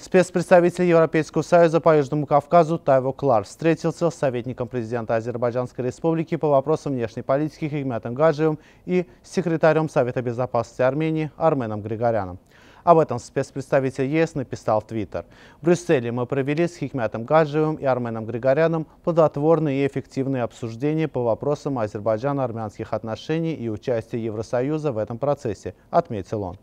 Спецпредставитель Европейского союза по Южному Кавказу Тайво Клар встретился с советником президента Азербайджанской республики по вопросам внешней политики Хигметом Гаджиевым и секретарем Совета безопасности Армении Арменом Григоряном. Об этом спецпредставитель ЕС написал в Твиттер. В Брюсселе мы провели с Хикмятом Гаджиевым и Арменом Григоряном плодотворные и эффективные обсуждения по вопросам азербайджано-армянских отношений и участия Евросоюза в этом процессе, отметил он.